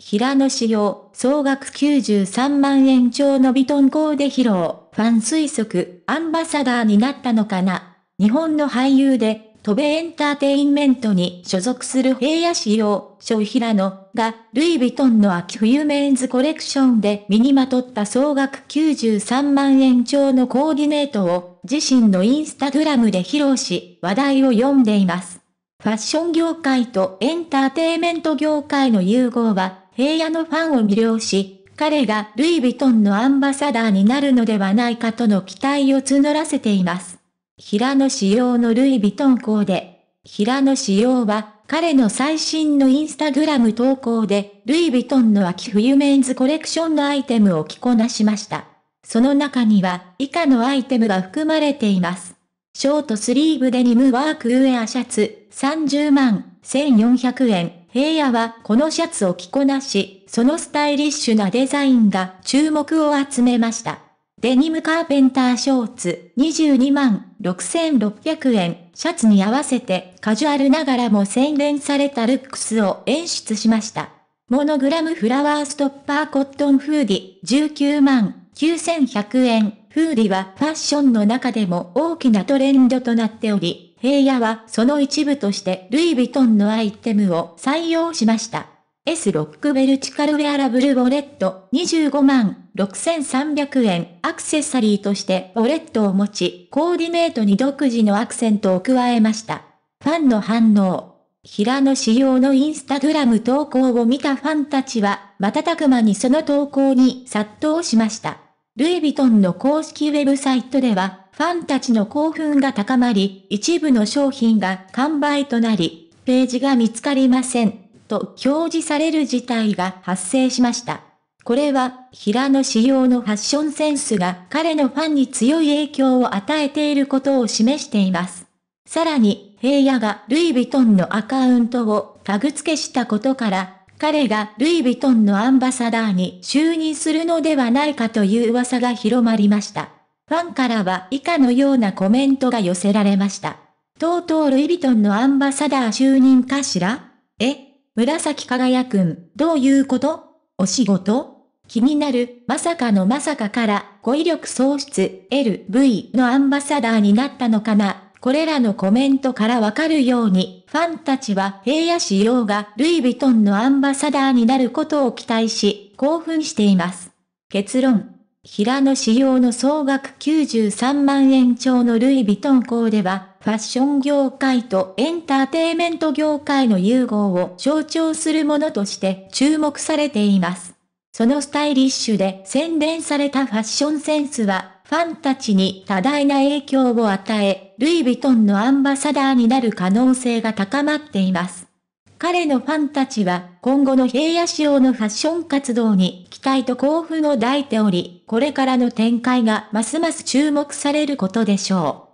平野紫耀、総額93万円超のビトンコーデ披露、ファン推測、アンバサダーになったのかな。日本の俳優で、戸部エンターテインメントに所属する平野紫耀、小平野が、ルイ・ヴィトンの秋冬メンズコレクションで身にまとった総額93万円超のコーディネートを、自身のインスタグラムで披露し、話題を読んでいます。ファッション業界とエンターテイメント業界の融合は平野のファンを魅了し、彼がルイ・ヴィトンのアンバサダーになるのではないかとの期待を募らせています。平野仕様のルイ・ヴィトンコーデ。平野仕様は、彼の最新のインスタグラム投稿で、ルイ・ヴィトンの秋冬メンズコレクションのアイテムを着こなしました。その中には、以下のアイテムが含まれています。ショートスリーブデニムワークウェアシャツ、30万、1400円。平野はこのシャツを着こなし、そのスタイリッシュなデザインが注目を集めました。デニムカーペンターショーツ22万6600円、シャツに合わせてカジュアルながらも洗練されたルックスを演出しました。モノグラムフラワーストッパーコットンフーディ19万9100円。フーディはファッションの中でも大きなトレンドとなっており、平野はその一部としてルイ・ヴィトンのアイテムを採用しました。S ロックベルチカルウェアラブルウォレット25万6300円アクセサリーとしてウォレットを持ち、コーディネートに独自のアクセントを加えました。ファンの反応。平野仕様のインスタグラム投稿を見たファンたちは、瞬く間にその投稿に殺到しました。ルイ・ヴィトンの公式ウェブサイトでは、ファンたちの興奮が高まり、一部の商品が完売となり、ページが見つかりません、と表示される事態が発生しました。これは、平野仕様のファッションセンスが彼のファンに強い影響を与えていることを示しています。さらに、平野がルイ・ヴィトンのアカウントをタグ付けしたことから、彼がルイ・ヴィトンのアンバサダーに就任するのではないかという噂が広まりました。ファンからは以下のようなコメントが寄せられました。とうとうルイ・ヴィトンのアンバサダー就任かしらえ紫輝くん、どういうことお仕事気になる、まさかのまさかから、語彙力喪失、LV のアンバサダーになったのかなこれらのコメントからわかるように、ファンたちは平野仕様がルイ・ヴィトンのアンバサダーになることを期待し、興奮しています。結論。平野仕様の総額93万円超のルイ・ヴィトン校では、ファッション業界とエンターテイメント業界の融合を象徴するものとして注目されています。そのスタイリッシュで洗練されたファッションセンスは、ファンたちに多大な影響を与え、ルイ・ヴィトンのアンバサダーになる可能性が高まっています。彼のファンたちは今後の平野仕様のファッション活動に期待と興奮を抱いており、これからの展開がますます注目されることでしょう。